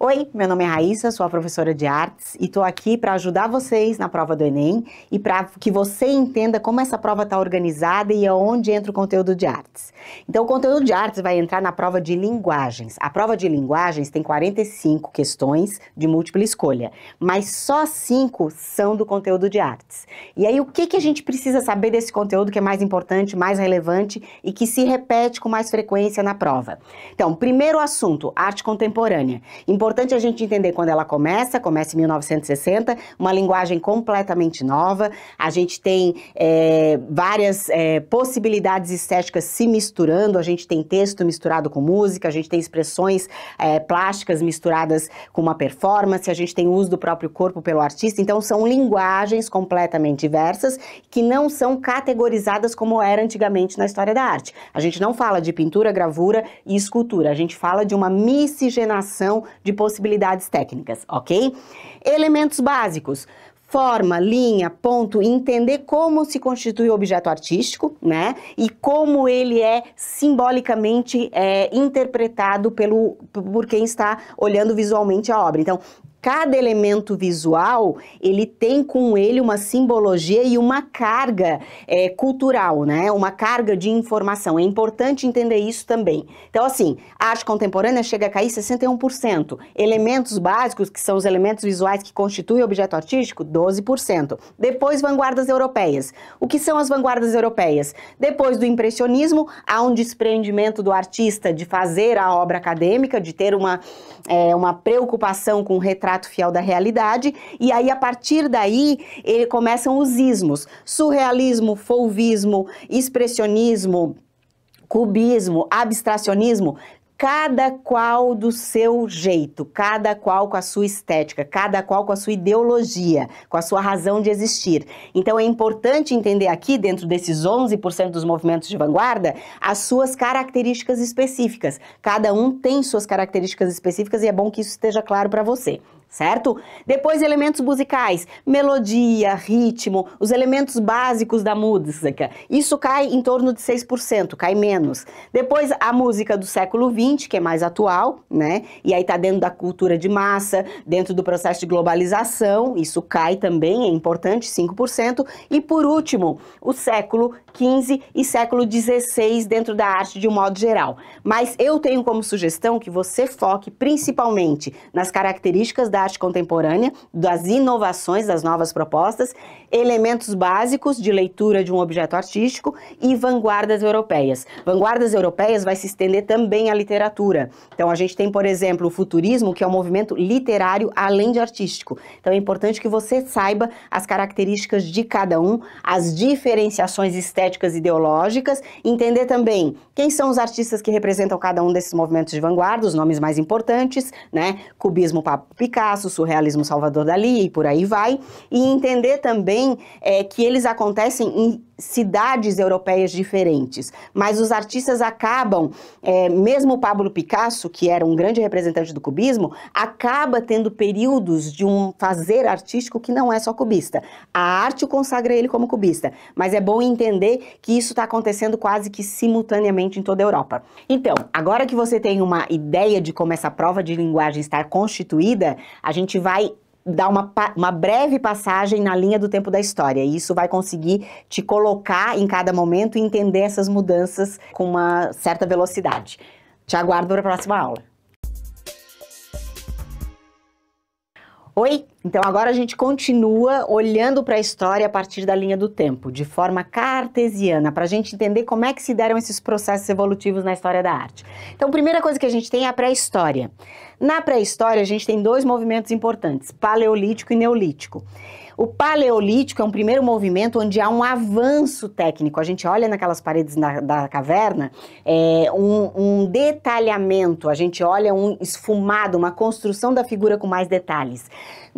Oi, meu nome é Raíssa, sou a professora de artes e estou aqui para ajudar vocês na prova do Enem e para que você entenda como essa prova está organizada e aonde entra o conteúdo de artes. Então, o conteúdo de artes vai entrar na prova de linguagens. A prova de linguagens tem 45 questões de múltipla escolha, mas só 5 são do conteúdo de artes. E aí, o que, que a gente precisa saber desse conteúdo que é mais importante, mais relevante e que se repete com mais frequência na prova? Então, primeiro assunto, arte contemporânea. Importante importante a gente entender quando ela começa, começa em 1960, uma linguagem completamente nova. A gente tem é, várias é, possibilidades estéticas se misturando, a gente tem texto misturado com música, a gente tem expressões é, plásticas misturadas com uma performance, a gente tem o uso do próprio corpo pelo artista. Então, são linguagens completamente diversas que não são categorizadas como era antigamente na história da arte. A gente não fala de pintura, gravura e escultura, a gente fala de uma miscigenação de possibilidades técnicas, ok? Elementos básicos forma, linha, ponto, entender como se constitui o objeto artístico, né? E como ele é simbolicamente é, interpretado pelo por quem está olhando visualmente a obra. Então, Cada elemento visual ele tem com ele uma simbologia e uma carga é, cultural, né? Uma carga de informação. É importante entender isso também. Então, assim, a arte contemporânea chega a cair 61%. Elementos básicos, que são os elementos visuais que constituem o objeto artístico, 12%. Depois, vanguardas europeias. O que são as vanguardas europeias? Depois do impressionismo, há um desprendimento do artista de fazer a obra acadêmica, de ter uma, é, uma preocupação com o retrato retrato fiel da realidade, e aí a partir daí ele começam os ismos: surrealismo, fouvismo, expressionismo, cubismo, abstracionismo, cada qual do seu jeito, cada qual com a sua estética, cada qual com a sua ideologia, com a sua razão de existir. Então é importante entender aqui, dentro desses 11% dos movimentos de vanguarda, as suas características específicas. Cada um tem suas características específicas e é bom que isso esteja claro para você certo? Depois, elementos musicais, melodia, ritmo, os elementos básicos da música. Isso cai em torno de 6%, cai menos. Depois, a música do século XX, que é mais atual, né? E aí tá dentro da cultura de massa, dentro do processo de globalização, isso cai também, é importante, 5%. E por último, o século XV e século XVI dentro da arte de um modo geral. Mas eu tenho como sugestão que você foque principalmente nas características da arte contemporânea, das inovações, das novas propostas, elementos básicos de leitura de um objeto artístico e vanguardas europeias. Vanguardas europeias vai se estender também à literatura. Então a gente tem, por exemplo, o futurismo, que é um movimento literário além de artístico. Então é importante que você saiba as características de cada um, as diferenciações estéticas estéticas ideológicas, entender também quem são os artistas que representam cada um desses movimentos de vanguarda, os nomes mais importantes, né? Cubismo Pablo Picasso, surrealismo Salvador Dali e por aí vai, e entender também é, que eles acontecem em cidades europeias diferentes. Mas os artistas acabam, é, mesmo o Pablo Picasso, que era um grande representante do cubismo, acaba tendo períodos de um fazer artístico que não é só cubista. A arte o consagra ele como cubista, mas é bom entender que isso está acontecendo quase que simultaneamente em toda a Europa. Então, agora que você tem uma ideia de como essa prova de linguagem está constituída, a gente vai dar uma, uma breve passagem na linha do tempo da história. E isso vai conseguir te colocar em cada momento e entender essas mudanças com uma certa velocidade. Te aguardo para a próxima aula. Oi? Então agora a gente continua olhando para a história a partir da linha do tempo, de forma cartesiana, para a gente entender como é que se deram esses processos evolutivos na história da arte. Então, a primeira coisa que a gente tem é a pré-história. Na pré-história, a gente tem dois movimentos importantes: paleolítico e neolítico. O Paleolítico é um primeiro movimento onde há um avanço técnico. A gente olha naquelas paredes da, da caverna é, um, um detalhamento, a gente olha um esfumado, uma construção da figura com mais detalhes.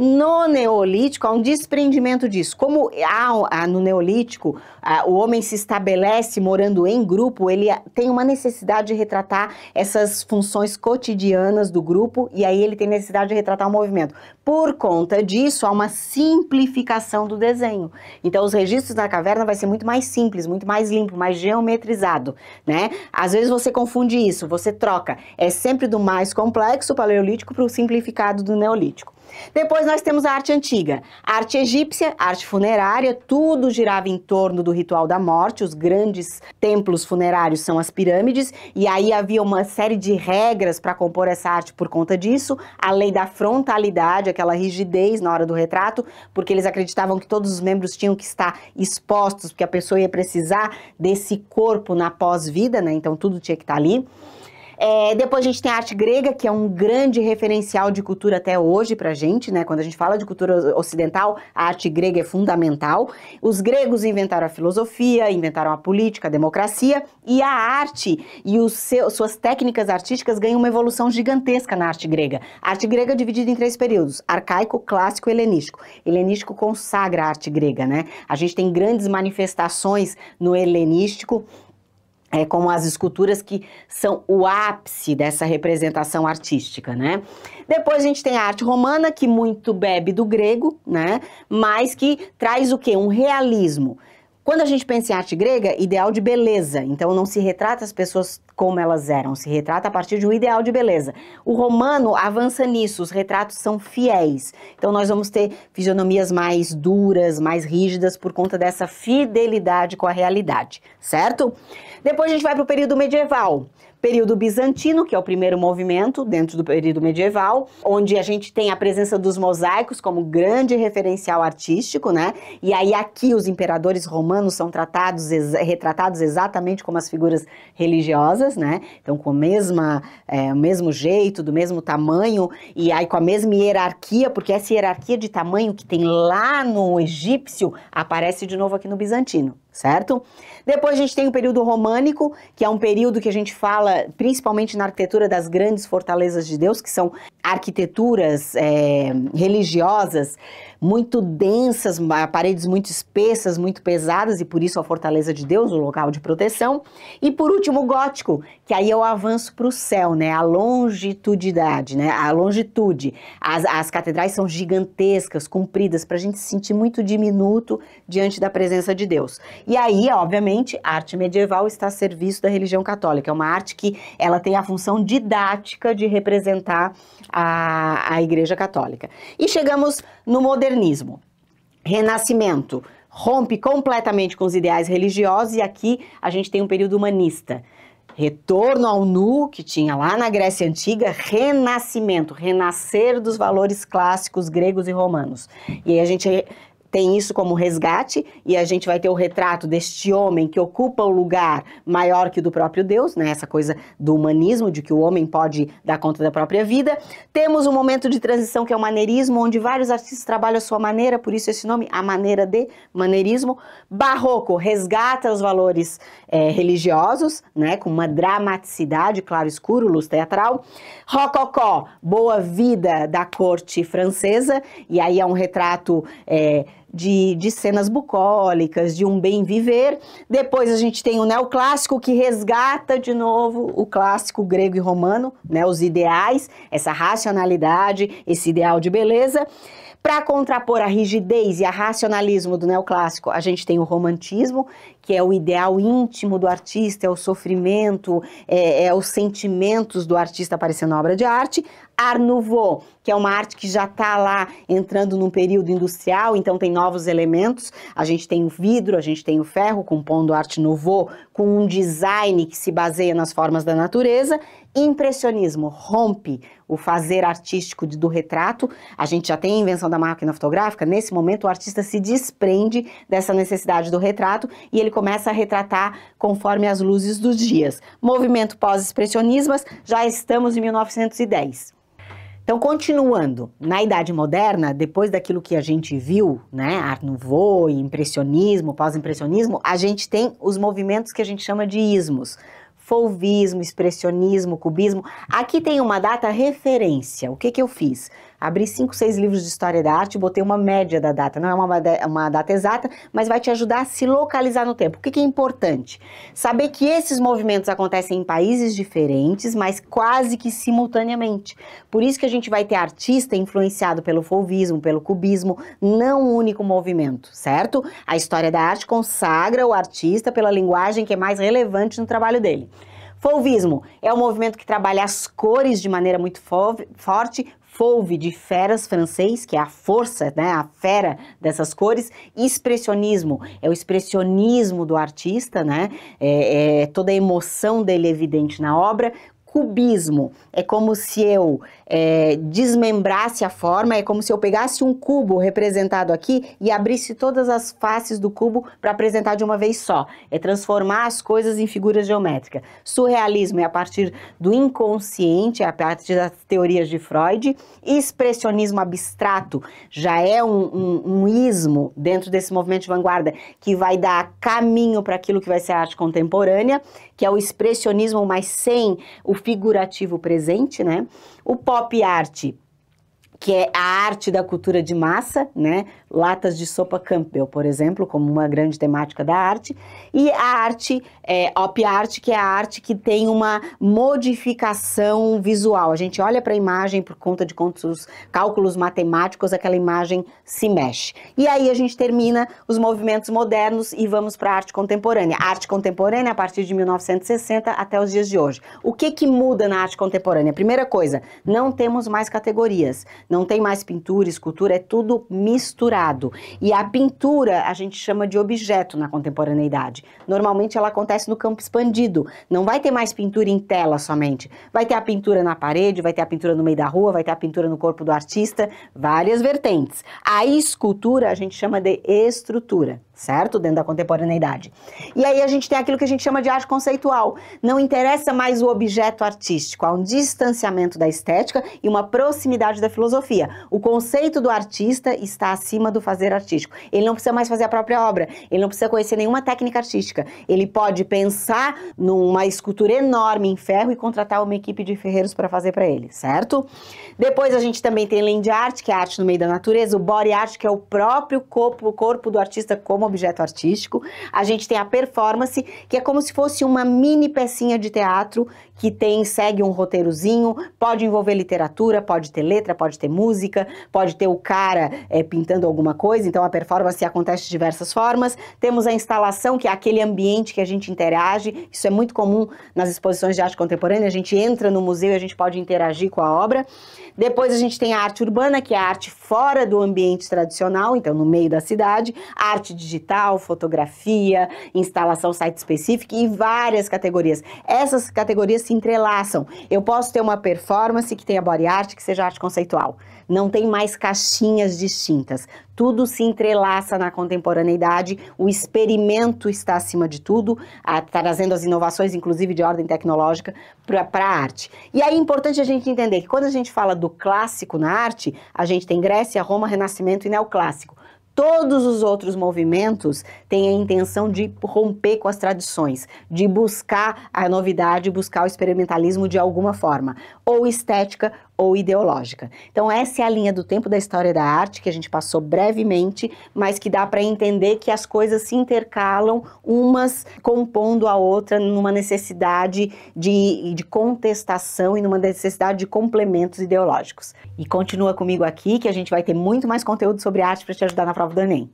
No Neolítico, há um desprendimento disso. Como há, no Neolítico, o homem se estabelece morando em grupo, ele tem uma necessidade de retratar essas funções cotidianas do grupo e aí ele tem necessidade de retratar o movimento. Por conta disso, há uma simplificação do desenho. Então, os registros da caverna vai ser muito mais simples, muito mais limpo, mais geometrizado, né? Às vezes você confunde isso, você troca. É sempre do mais complexo paleolítico para o simplificado do neolítico. Depois nós temos a arte antiga, arte egípcia, arte funerária, tudo girava em torno do ritual da morte, os grandes templos funerários são as pirâmides, e aí havia uma série de regras para compor essa arte por conta disso, a lei da frontalidade, aquela rigidez na hora do retrato, porque eles acreditavam que todos os membros tinham que estar expostos, porque a pessoa ia precisar desse corpo na pós-vida, né? Então tudo tinha que estar ali. É, depois a gente tem a arte grega, que é um grande referencial de cultura até hoje pra gente, né? Quando a gente fala de cultura ocidental, a arte grega é fundamental. Os gregos inventaram a filosofia, inventaram a política, a democracia e a arte e os suas técnicas artísticas ganham uma evolução gigantesca na arte grega. A arte grega é dividida em três períodos: arcaico, clássico e helenístico. Helenístico consagra a arte grega, né? A gente tem grandes manifestações no helenístico é, como as esculturas que são o ápice dessa representação artística, né? Depois a gente tem a arte romana, que muito bebe do grego, né? Mas que traz o quê? Um realismo quando a gente pensa em arte grega, ideal de beleza. Então não se retrata as pessoas como elas eram, se retrata a partir de um ideal de beleza. O romano avança nisso, os retratos são fiéis. Então nós vamos ter fisionomias mais duras, mais rígidas por conta dessa fidelidade com a realidade, certo? Depois a gente vai para o período medieval período bizantino, que é o primeiro movimento dentro do período medieval, onde a gente tem a presença dos mosaicos como grande referencial artístico, né? E aí aqui os imperadores romanos são tratados, retratados exatamente como as figuras religiosas, né? Então com a mesma, é, o mesmo jeito, do mesmo tamanho e aí com a mesma hierarquia, porque essa hierarquia de tamanho que tem lá no egípcio aparece de novo aqui no bizantino certo? Depois a gente tem o período românico, que é um período que a gente fala principalmente na arquitetura das grandes fortalezas de Deus, que são arquiteturas é, religiosas muito densas, paredes muito espessas, muito pesadas, e por isso a fortaleza de Deus, o local de proteção. E por último, o gótico, que aí é o avanço para o céu, né? A longitudidade, né? A longitude. As, as catedrais são gigantescas, compridas, para a gente se sentir muito diminuto diante da presença de Deus. E aí, obviamente, a arte medieval está a serviço da religião católica. É uma arte que ela tem a função didática de representar a, a Igreja Católica. E chegamos no modernismo, renascimento, rompe completamente com os ideais religiosos e aqui a gente tem um período humanista. Retorno ao nu que tinha lá na Grécia Antiga, renascimento, renascer dos valores clássicos gregos e romanos. E aí a gente tem isso como resgate, e a gente vai ter o retrato deste homem que ocupa um lugar maior que o do próprio Deus, né? essa coisa do humanismo, de que o homem pode dar conta da própria vida. Temos um momento de transição que é o maneirismo, onde vários artistas trabalham a sua maneira, por isso esse nome, a maneira de maneirismo. Barroco resgata os valores é, religiosos, né? com uma dramaticidade, claro escuro, luz teatral. Rococó, boa vida da corte francesa, e aí é um retrato... É, de, de cenas bucólicas, de um bem viver. Depois a gente tem o neoclássico, que resgata de novo o clássico grego e romano, né, os ideais, essa racionalidade, esse ideal de beleza. Para contrapor a rigidez e a racionalismo do neoclássico, a gente tem o romantismo, que é o ideal íntimo do artista, é o sofrimento, é, é os sentimentos do artista aparecendo na obra de arte. Art Nouveau, que é uma arte que já está lá entrando num período industrial, então tem novos elementos. A gente tem o vidro, a gente tem o ferro compondo Art Nouveau com um design que se baseia nas formas da natureza. Impressionismo rompe o fazer artístico do retrato. A gente já tem a invenção da máquina fotográfica. Nesse momento, o artista se desprende dessa necessidade do retrato e ele começa a retratar conforme as luzes dos dias. Movimento pós-expressionismas, já estamos em 1910. Então, continuando, na Idade Moderna, depois daquilo que a gente viu, né, Art Nouveau, impressionismo, pós-impressionismo, a gente tem os movimentos que a gente chama de ismos. Fauvismo, expressionismo, cubismo. Aqui tem uma data referência. O que, que eu fiz? Abri cinco, seis livros de história da arte, botei uma média da data. Não é uma, uma data exata, mas vai te ajudar a se localizar no tempo. O que, que é importante? Saber que esses movimentos acontecem em países diferentes, mas quase que simultaneamente. Por isso que a gente vai ter artista influenciado pelo fauvismo, pelo cubismo, não um único movimento, certo? A história da arte consagra o artista pela linguagem que é mais relevante no trabalho dele. Fauvismo é um movimento que trabalha as cores de maneira muito forte, fouve de feras francês, que é a força, né, a fera dessas cores, expressionismo, é o expressionismo do artista, né, é, é toda a emoção dele evidente na obra, cubismo, é como se eu é, desmembrasse a forma, é como se eu pegasse um cubo representado aqui e abrisse todas as faces do cubo para apresentar de uma vez só. É transformar as coisas em figuras geométricas. Surrealismo é a partir do inconsciente, é a partir das teorias de Freud. Expressionismo abstrato já é um, um, um ismo dentro desse movimento de vanguarda que vai dar caminho para aquilo que vai ser a arte contemporânea, que é o expressionismo, mas sem o figurativo presente, né? o pop art que é a arte da cultura de massa, né? Latas de sopa Campbell, por exemplo, como uma grande temática da arte, e a arte é, op art, que é a arte que tem uma modificação visual. A gente olha para a imagem por conta de quantos cálculos matemáticos, aquela imagem se mexe. E aí a gente termina os movimentos modernos e vamos para a arte contemporânea. A arte contemporânea a partir de 1960 até os dias de hoje. O que que muda na arte contemporânea? Primeira coisa, não temos mais categorias não tem mais pintura, escultura, é tudo misturado. E a pintura a gente chama de objeto na contemporaneidade. Normalmente ela acontece no campo expandido. Não vai ter mais pintura em tela somente. Vai ter a pintura na parede, vai ter a pintura no meio da rua, vai ter a pintura no corpo do artista, várias vertentes. A escultura a gente chama de estrutura certo? Dentro da contemporaneidade. E aí a gente tem aquilo que a gente chama de arte conceitual. Não interessa mais o objeto artístico, há um distanciamento da estética e uma proximidade da filosofia. O conceito do artista está acima do fazer artístico. Ele não precisa mais fazer a própria obra, ele não precisa conhecer nenhuma técnica artística. Ele pode pensar numa escultura enorme em ferro e contratar uma equipe de ferreiros para fazer para ele, certo? Depois a gente também tem de arte que é a arte no meio da natureza, o Body Art, que é o próprio corpo, o corpo do artista como objeto artístico. A gente tem a performance, que é como se fosse uma mini pecinha de teatro que tem, segue um roteirozinho, pode envolver literatura, pode ter letra, pode ter música, pode ter o cara é, pintando alguma coisa, então a performance acontece de diversas formas. Temos a instalação, que é aquele ambiente que a gente interage, isso é muito comum nas exposições de arte contemporânea, a gente entra no museu e a gente pode interagir com a obra. Depois a gente tem a arte urbana, que é a arte fora do ambiente tradicional, então no meio da cidade, arte digital, digital, fotografia, instalação site específico e várias categorias. Essas categorias se entrelaçam. Eu posso ter uma performance que tenha body art, que seja arte conceitual. Não tem mais caixinhas distintas. Tudo se entrelaça na contemporaneidade, o experimento está acima de tudo, a, trazendo as inovações, inclusive de ordem tecnológica, para a arte. E aí é importante a gente entender que quando a gente fala do clássico na arte, a gente tem Grécia, Roma, Renascimento e Neoclássico todos os outros movimentos têm a intenção de romper com as tradições, de buscar a novidade, buscar o experimentalismo de alguma forma, ou estética ou ideológica. Então essa é a linha do tempo da história da arte que a gente passou brevemente, mas que dá para entender que as coisas se intercalam, umas compondo a outra numa necessidade de, de contestação e numa necessidade de complementos ideológicos. E continua comigo aqui que a gente vai ter muito mais conteúdo sobre arte para te ajudar na prova do Enem.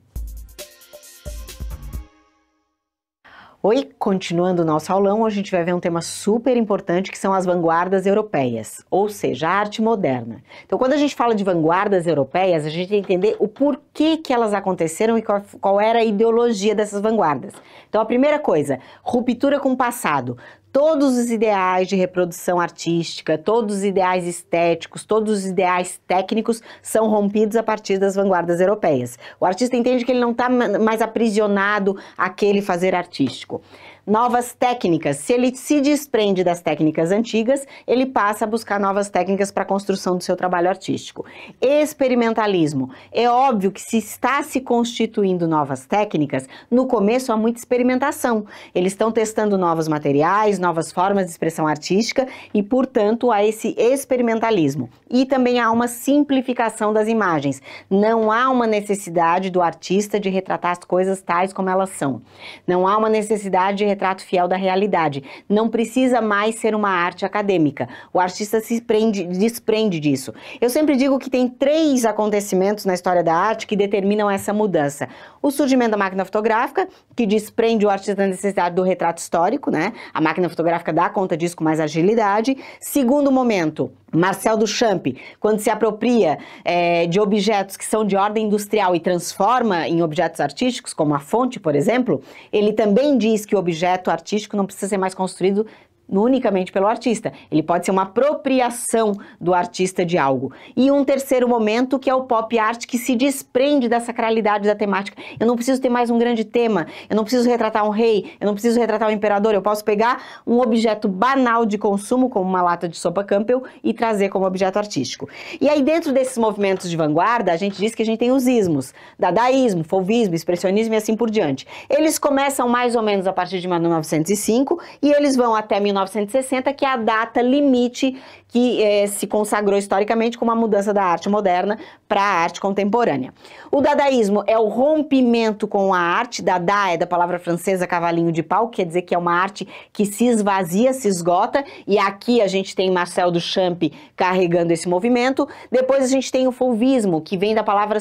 Oi, continuando o nosso aulão, a gente vai ver um tema super importante que são as vanguardas europeias, ou seja, a arte moderna. Então, quando a gente fala de vanguardas europeias, a gente tem que entender o porquê que elas aconteceram e qual, qual era a ideologia dessas vanguardas. Então, a primeira coisa, ruptura com o passado todos os ideais de reprodução artística, todos os ideais estéticos, todos os ideais técnicos são rompidos a partir das vanguardas europeias. O artista entende que ele não está mais aprisionado àquele fazer artístico novas técnicas. Se ele se desprende das técnicas antigas, ele passa a buscar novas técnicas para a construção do seu trabalho artístico. Experimentalismo. É óbvio que se está se constituindo novas técnicas, no começo há muita experimentação. Eles estão testando novos materiais, novas formas de expressão artística e, portanto, há esse experimentalismo. E também há uma simplificação das imagens. Não há uma necessidade do artista de retratar as coisas tais como elas são. Não há uma necessidade de retrato fiel da realidade. Não precisa mais ser uma arte acadêmica. O artista se prende, desprende disso. Eu sempre digo que tem três acontecimentos na história da arte que determinam essa mudança. O surgimento da máquina fotográfica, que desprende o artista da necessidade do retrato histórico, né? A máquina fotográfica dá conta disso com mais agilidade. Segundo momento, Marcel Duchamp, quando se apropria é, de objetos que são de ordem industrial e transforma em objetos artísticos, como a fonte, por exemplo, ele também diz que o objeto artístico não precisa ser mais construído unicamente pelo artista. Ele pode ser uma apropriação do artista de algo. E um terceiro momento que é o pop art que se desprende da sacralidade da temática. Eu não preciso ter mais um grande tema, eu não preciso retratar um rei, eu não preciso retratar um imperador, eu posso pegar um objeto banal de consumo, como uma lata de sopa Campbell, e trazer como objeto artístico. E aí dentro desses movimentos de vanguarda, a gente diz que a gente tem os ismos, dadaísmo, fauvismo, expressionismo e assim por diante. Eles começam mais ou menos a partir de 1905 e eles vão até 19 1960, que é a data limite que eh, se consagrou historicamente como a mudança da arte moderna para a arte contemporânea. O dadaísmo é o rompimento com a arte, dada é da palavra francesa cavalinho de pau, que quer dizer que é uma arte que se esvazia, se esgota, e aqui a gente tem Marcel Duchamp carregando esse movimento. Depois a gente tem o fauvismo, que vem da palavra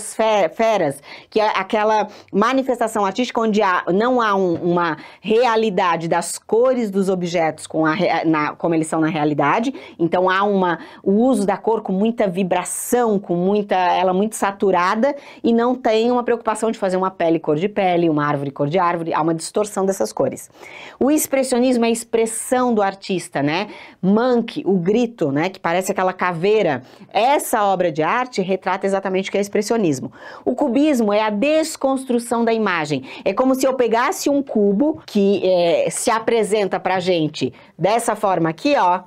feras, que é aquela manifestação artística onde há, não há um, uma realidade das cores dos objetos com a, na, como eles são na realidade. Então há uma, o uso da cor com muita vibração, com muita, ela muito saturada e não tem uma preocupação de fazer uma pele cor de pele, uma árvore cor de árvore, há uma distorção dessas cores. O expressionismo é a expressão do artista, né? Manque, o grito, né, que parece aquela caveira. Essa obra de arte retrata exatamente o que é expressionismo. O cubismo é a desconstrução da imagem. É como se eu pegasse um cubo que é, se apresenta pra gente dessa forma aqui, ó,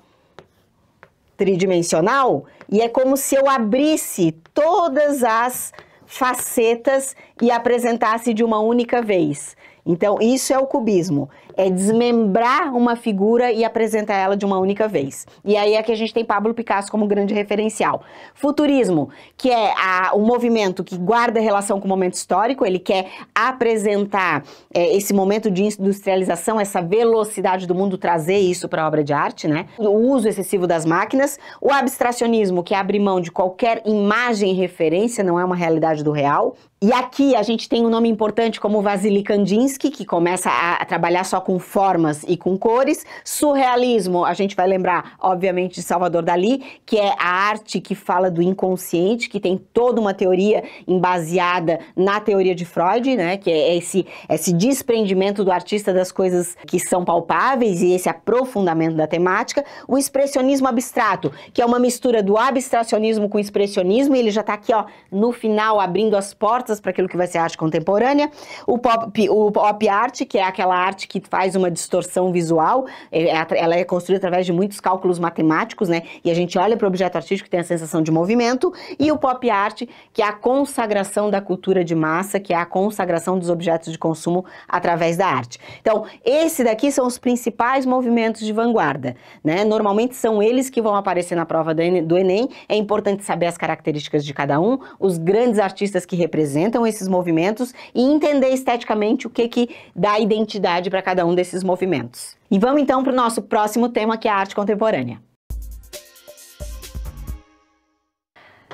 tridimensional, e é como se eu abrisse todas as facetas e apresentasse de uma única vez. Então, isso é o cubismo é desmembrar uma figura e apresentar ela de uma única vez. E aí é que a gente tem Pablo Picasso como grande referencial. Futurismo, que é a, o movimento que guarda relação com o momento histórico, ele quer apresentar é, esse momento de industrialização, essa velocidade do mundo, trazer isso para a obra de arte, né? O uso excessivo das máquinas. O abstracionismo, que é abre mão de qualquer imagem referência, não é uma realidade do real. E aqui a gente tem um nome importante como Vasily Kandinsky, que começa a, a trabalhar só com formas e com cores. Surrealismo, a gente vai lembrar, obviamente, de Salvador Dali, que é a arte que fala do inconsciente, que tem toda uma teoria embasada na teoria de Freud, né? Que é esse, esse desprendimento do artista das coisas que são palpáveis e esse aprofundamento da temática. O expressionismo abstrato, que é uma mistura do abstracionismo com expressionismo, e ele já está aqui, ó, no final, abrindo as portas para aquilo que vai ser arte contemporânea. O pop, o pop art, que é aquela arte que faz uma distorção visual, é, é ela é construída através de muitos cálculos matemáticos, né? E a gente olha para o objeto artístico que tem a sensação de movimento, e o pop art, que é a consagração da cultura de massa, que é a consagração dos objetos de consumo através da arte. Então, esse daqui são os principais movimentos de vanguarda, né? Normalmente são eles que vão aparecer na prova do Enem. É importante saber as características de cada um, os grandes artistas que representam esses movimentos e entender esteticamente o que que dá identidade para cada um um desses movimentos. E vamos então para o nosso próximo tema, que é a arte contemporânea.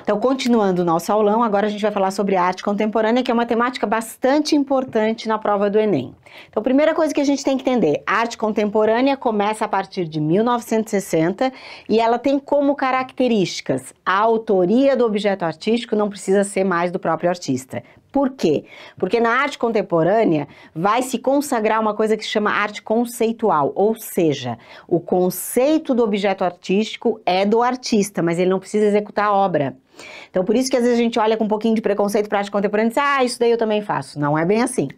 Então, continuando o nosso aulão, agora a gente vai falar sobre arte contemporânea, que é uma temática bastante importante na prova do Enem. Então, primeira coisa que a gente tem que entender, arte contemporânea começa a partir de 1960 e ela tem como características a autoria do objeto artístico não precisa ser mais do próprio artista, por quê? Porque na arte contemporânea vai se consagrar uma coisa que se chama arte conceitual, ou seja, o conceito do objeto artístico é do artista, mas ele não precisa executar a obra. Então, por isso que às vezes a gente olha com um pouquinho de preconceito para arte contemporânea e diz, ah, isso daí eu também faço. Não é bem assim.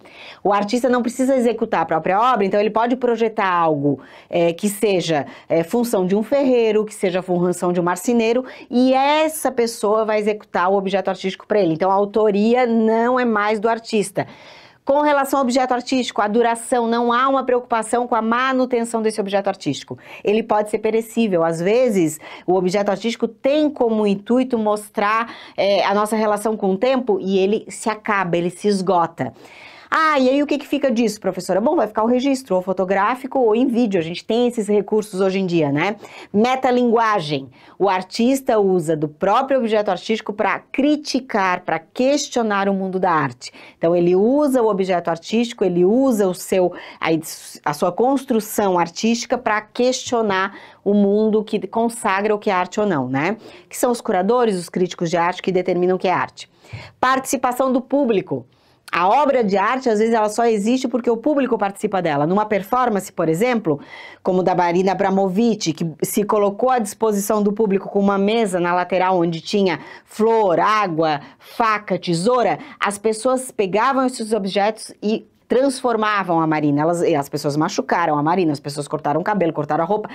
O artista não precisa executar a própria obra, então ele pode projetar algo é, que seja é, função de um ferreiro, que seja função de um marceneiro, e essa pessoa vai executar o objeto artístico para ele. Então, a autoria não é mais do artista. Com relação ao objeto artístico, a duração, não há uma preocupação com a manutenção desse objeto artístico. Ele pode ser perecível. Às vezes, o objeto artístico tem como intuito mostrar é, a nossa relação com o tempo e ele se acaba, ele se esgota. Ah, e aí o que, que fica disso, professora? Bom, vai ficar o registro, ou fotográfico ou em vídeo. A gente tem esses recursos hoje em dia, né? Metalinguagem. O artista usa do próprio objeto artístico para criticar, para questionar o mundo da arte. Então, ele usa o objeto artístico, ele usa o seu, a, a sua construção artística para questionar o mundo que consagra o que é arte ou não, né? Que são os curadores, os críticos de arte que determinam o que é arte. Participação do público. A obra de arte, às vezes, ela só existe porque o público participa dela. Numa performance, por exemplo, como da Marina Abramovic, que se colocou à disposição do público com uma mesa na lateral onde tinha flor, água, faca, tesoura, as pessoas pegavam esses objetos e transformavam a Marina. Elas, as pessoas machucaram a Marina, as pessoas cortaram o cabelo, cortaram a roupa.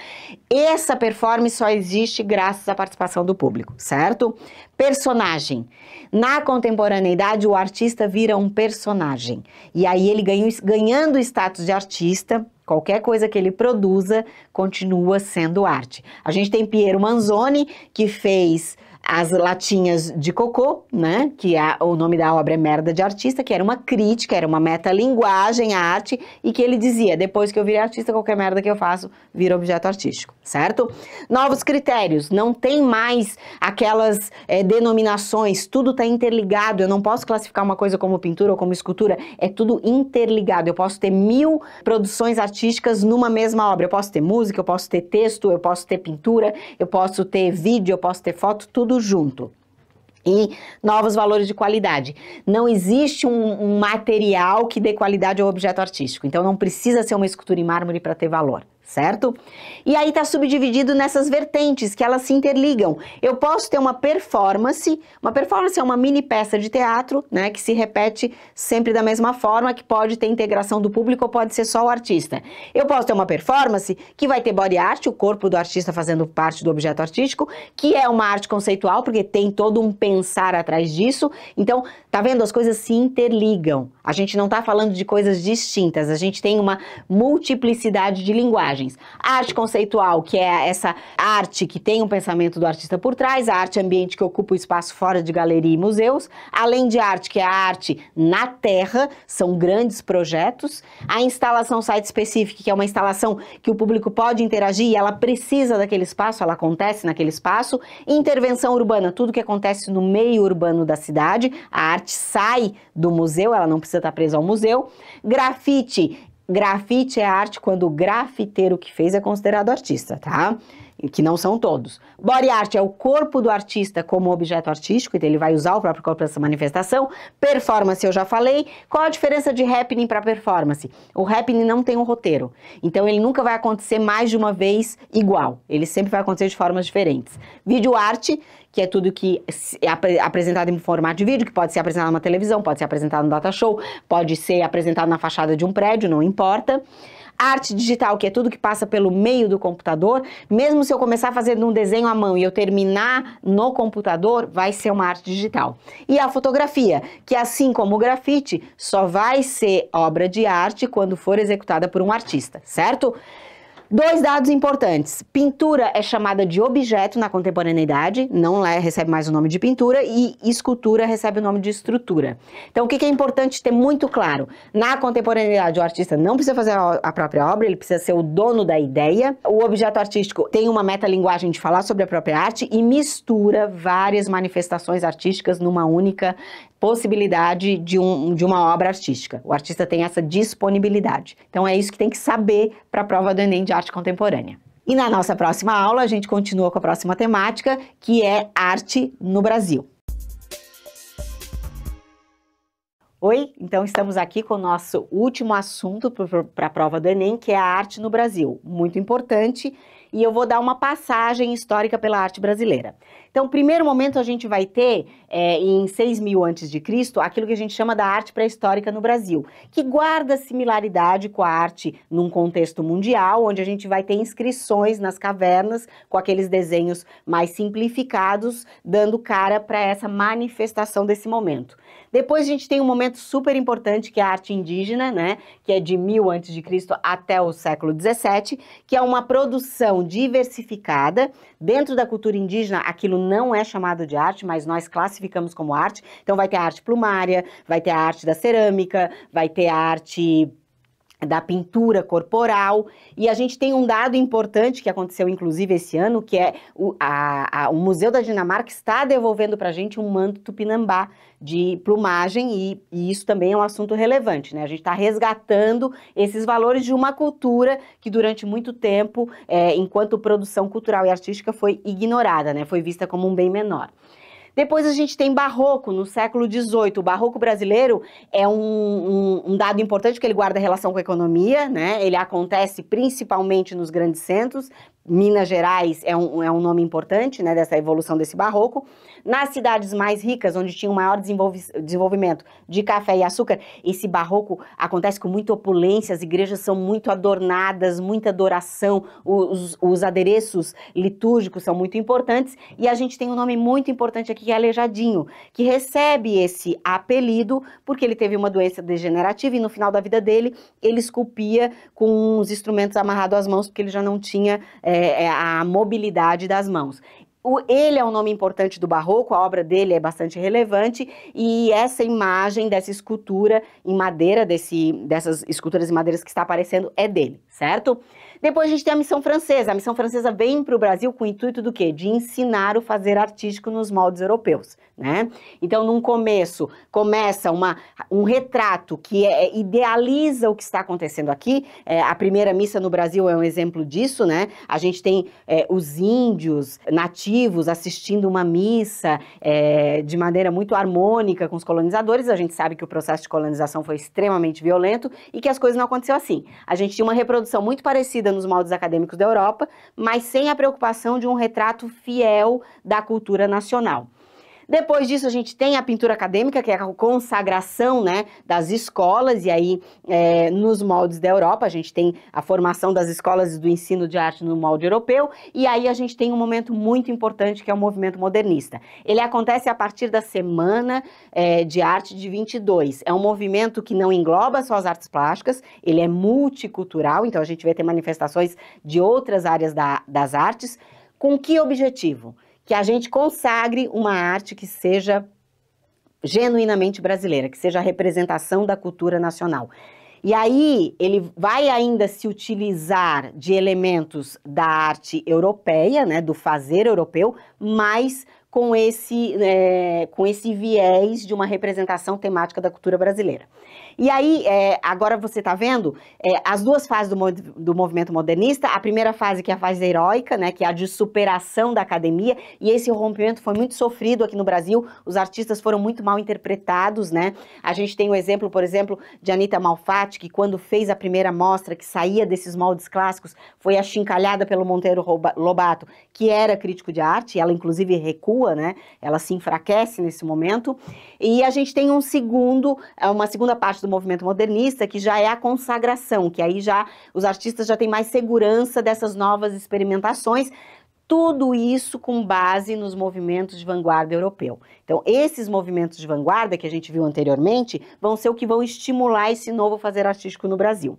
Essa performance só existe graças à participação do público, certo? Personagem. Na contemporaneidade, o artista vira um personagem. E aí ele ganha, ganhando o status de artista, Qualquer coisa que ele produza continua sendo arte. A gente tem Piero Manzoni, que fez as latinhas de cocô, né? Que a, o nome da obra é Merda de Artista, que era uma crítica, era uma metalinguagem à arte, e que ele dizia: depois que eu virei artista, qualquer merda que eu faço vira objeto artístico, certo? Novos critérios, não tem mais aquelas é, denominações, tudo está interligado. Eu não posso classificar uma coisa como pintura ou como escultura, é tudo interligado. Eu posso ter mil produções artísticas numa mesma obra. Eu posso ter música, eu posso ter texto, eu posso ter pintura, eu posso ter vídeo, eu posso ter foto, tudo tudo junto e novos valores de qualidade. Não existe um, um, material que dê qualidade ao objeto artístico, então não precisa ser uma escultura em mármore para ter valor certo? E aí está subdividido nessas vertentes que elas se interligam. Eu posso ter uma performance, uma performance é uma mini peça de teatro, né, que se repete sempre da mesma forma, que pode ter integração do público ou pode ser só o artista. Eu posso ter uma performance que vai ter body art, o corpo do artista fazendo parte do objeto artístico, que é uma arte conceitual, porque tem todo um pensar atrás disso. Então, Tá vendo? As coisas se interligam. A gente não está falando de coisas distintas, a gente tem uma multiplicidade de linguagens. A arte conceitual, que é essa arte que tem um pensamento do artista por trás, a arte ambiente que ocupa o espaço fora de galeria e museus, além de arte, que é a arte na terra, são grandes projetos. A instalação site específica que é uma instalação que o público pode interagir e ela precisa daquele espaço, ela acontece naquele espaço. Intervenção urbana, tudo que acontece no meio urbano da cidade, a arte arte sai do museu, ela não precisa estar presa ao museu. Grafite. Grafite é arte quando o grafiteiro que fez é considerado artista, tá? que não são todos. Body art é o corpo do artista como objeto artístico, então ele vai usar o próprio corpo para essa manifestação. Performance, eu já falei. Qual a diferença de happening para performance? O happening não tem um roteiro, então ele nunca vai acontecer mais de uma vez igual. Ele sempre vai acontecer de formas diferentes. Video arte, que é tudo que é apresentado em formato de vídeo, que pode ser apresentado numa televisão, pode ser apresentado no data show, pode ser apresentado na fachada de um prédio, não importa arte digital, que é tudo que passa pelo meio do computador, mesmo se eu começar fazendo um desenho à mão e eu terminar no computador, vai ser uma arte digital. E a fotografia, que assim como o grafite, só vai ser obra de arte quando for executada por um artista, certo? Dois dados importantes. Pintura é chamada de objeto na contemporaneidade, não é, recebe mais o nome de pintura, e escultura recebe o nome de estrutura. Então, o que, é importante ter muito claro? Na contemporaneidade, o artista não precisa fazer a própria obra, ele precisa ser o dono da ideia. O objeto artístico tem uma metalinguagem de falar sobre a própria arte e mistura várias manifestações artísticas numa única possibilidade de, um, de uma obra artística. O artista tem essa disponibilidade. Então, é isso que tem que saber para a prova do Enem de arte arte contemporânea. E na nossa próxima aula, a gente continua com a próxima temática, que é arte no Brasil. Oi, então estamos aqui com o nosso último assunto para a prova do Enem, que é a arte no Brasil. Muito importante, e eu vou dar uma passagem histórica pela arte brasileira. Então, primeiro momento a gente vai ter, é, em 6 mil antes de Cristo, aquilo que a gente chama da arte pré-histórica no Brasil, que guarda similaridade com a arte num contexto mundial, onde a gente vai ter inscrições nas cavernas com aqueles desenhos mais simplificados, dando cara para essa manifestação desse momento. Depois a gente tem um momento super importante que é a arte indígena, né? Que é de mil antes de Cristo até o século 17, que é uma produção diversificada. Dentro da cultura indígena, aquilo não é chamado de arte, mas nós classificamos como arte. Então vai ter a arte plumária, vai ter a arte da cerâmica, vai ter a arte da pintura corporal. E a gente tem um dado importante que aconteceu, inclusive, esse ano, que é o, a, a, o Museu da Dinamarca está devolvendo para a gente um manto tupinambá de plumagem, e, e, isso também é um assunto relevante, né? A gente está resgatando esses valores de uma cultura que durante muito tempo, é, enquanto produção cultural e artística, foi ignorada, né? Foi vista como um bem menor. Depois a gente tem barroco no século XVIII. O barroco brasileiro é um, um, um dado importante que ele guarda relação com a economia, né? Ele acontece principalmente nos grandes centros, Minas Gerais é um, é um nome importante né, dessa evolução desse barroco. Nas cidades mais ricas, onde tinha o um maior desenvolvimento de café e açúcar, esse barroco acontece com muita opulência, as igrejas são muito adornadas, muita adoração, os, os adereços litúrgicos são muito importantes. E a gente tem um nome muito importante aqui, que é Aleijadinho, que recebe esse apelido porque ele teve uma doença degenerativa e no final da vida dele ele esculpia com os instrumentos amarrados às mãos, porque ele já não tinha. É, é, é, a mobilidade das mãos. O, ele é um nome importante do barroco, a obra dele é bastante relevante, e essa imagem dessa escultura em madeira, desse, dessas esculturas em madeiras que está aparecendo, é dele, certo? Depois a gente tem a missão francesa. A missão francesa vem para o Brasil com o intuito do quê? De ensinar o fazer artístico nos moldes europeus, né? Então, num começo, começa uma, um retrato que é, é, idealiza o que está acontecendo aqui. É, a primeira missa no Brasil é um exemplo disso, né? A gente tem é, os índios nativos assistindo uma missa é, de maneira muito harmônica com os colonizadores. A gente sabe que o processo de colonização foi extremamente violento e que as coisas não aconteceu assim. A gente tinha uma reprodução muito parecida nos moldes acadêmicos da Europa, mas sem a preocupação de um retrato fiel da cultura nacional. Depois disso, a gente tem a pintura acadêmica, que é a consagração né, das escolas, e aí é, nos moldes da Europa, a gente tem a formação das escolas e do ensino de arte no molde europeu, e aí a gente tem um momento muito importante que é o movimento modernista. Ele acontece a partir da Semana é, de Arte de 22. É um movimento que não engloba só as artes plásticas, ele é multicultural, então a gente vai ter manifestações de outras áreas da, das artes. Com que objetivo? que a gente consagre uma arte que seja genuinamente brasileira, que seja a representação da cultura nacional. E aí ele vai ainda se utilizar de elementos da arte europeia, né, do fazer europeu, mas com esse, é, com esse viés de uma representação temática da cultura brasileira. E aí, é, agora você está vendo é, as duas fases do, do movimento modernista. A primeira fase, que é a fase heróica, né, que é a de superação da academia, e esse rompimento foi muito sofrido aqui no Brasil. Os artistas foram muito mal interpretados, né? A gente tem o um exemplo, por exemplo, de Anitta Malfatti, que quando fez a primeira mostra, que saía desses moldes clássicos, foi achincalhada pelo Monteiro Lobato, que era crítico de arte, ela inclusive recua, né? Ela se enfraquece nesse momento. E a gente tem um segundo, é, uma segunda parte do movimento modernista, que já é a consagração, que aí já os artistas já têm mais segurança dessas novas experimentações, tudo isso com base nos movimentos de vanguarda europeu. Então, esses movimentos de vanguarda que a gente viu anteriormente vão ser o que vão estimular esse novo fazer artístico no Brasil.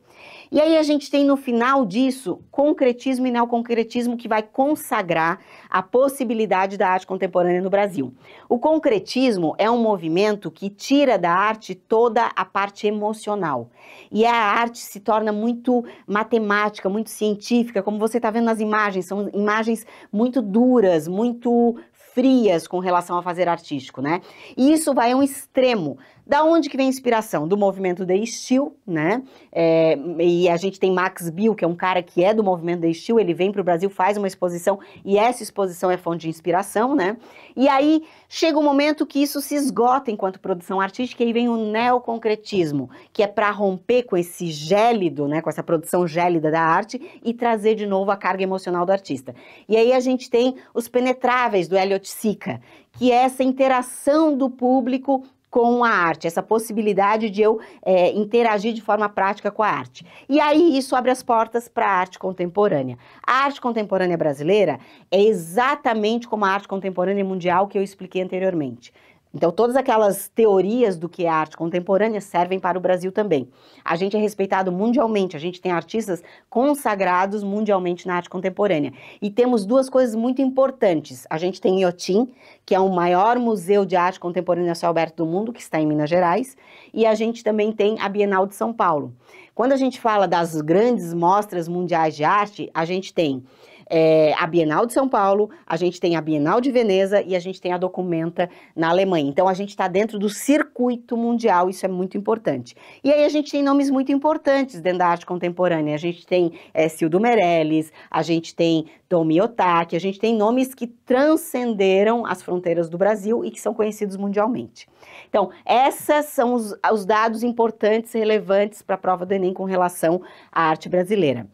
E aí a gente tem no final disso concretismo e neoconcretismo que vai consagrar a possibilidade da arte contemporânea no Brasil. O concretismo é um movimento que tira da arte toda a parte emocional. E a arte se torna muito matemática, muito científica, como você está vendo nas imagens, são imagens muito duras, muito frias com relação a fazer artístico, né? E isso vai a um extremo. Da onde que vem a inspiração? Do movimento The Steel, né? É, e a gente tem Max Bill, que é um cara que é do movimento The Steel, ele vem para o Brasil, faz uma exposição e essa exposição é fonte de inspiração, né? E aí chega um momento que isso se esgota enquanto produção artística e vem o neoconcretismo, que é para romper com esse gélido, né, com essa produção gélida da arte e trazer de novo a carga emocional do artista. E aí a gente tem os penetráveis do Elliot Sica, que é essa interação do público com a arte, essa possibilidade de eu é, interagir de forma prática com a arte. E aí isso abre as portas para a arte contemporânea. A arte contemporânea brasileira é exatamente como a arte contemporânea mundial que eu expliquei anteriormente. Então, todas aquelas teorias do que é arte contemporânea servem para o Brasil também. A gente é respeitado mundialmente, a gente tem artistas consagrados mundialmente na arte contemporânea. E temos duas coisas muito importantes. A gente tem Iotim, que é o maior museu de arte contemporânea céu Alberto do mundo, que está em Minas Gerais, e a gente também tem a Bienal de São Paulo. Quando a gente fala das grandes mostras mundiais de arte, a gente tem é, a Bienal de São Paulo, a gente tem a Bienal de Veneza e a gente tem a Documenta na Alemanha. Então a gente está dentro do circuito mundial, isso é muito importante. E aí a gente tem nomes muito importantes dentro da arte contemporânea. A gente tem é, Cildo Meirelles, a gente tem Tomi Otaki, a gente tem nomes que transcenderam as fronteiras do Brasil e que são conhecidos mundialmente. Então, essas são os, os dados importantes e relevantes para a prova do Enem com relação à arte brasileira.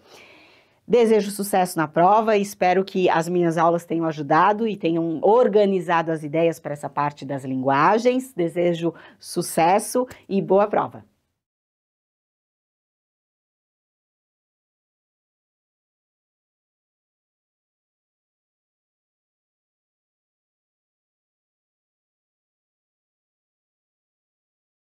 Desejo sucesso na prova e espero que as minhas aulas tenham ajudado e tenham organizado as ideias para essa parte das linguagens. Desejo sucesso e boa prova!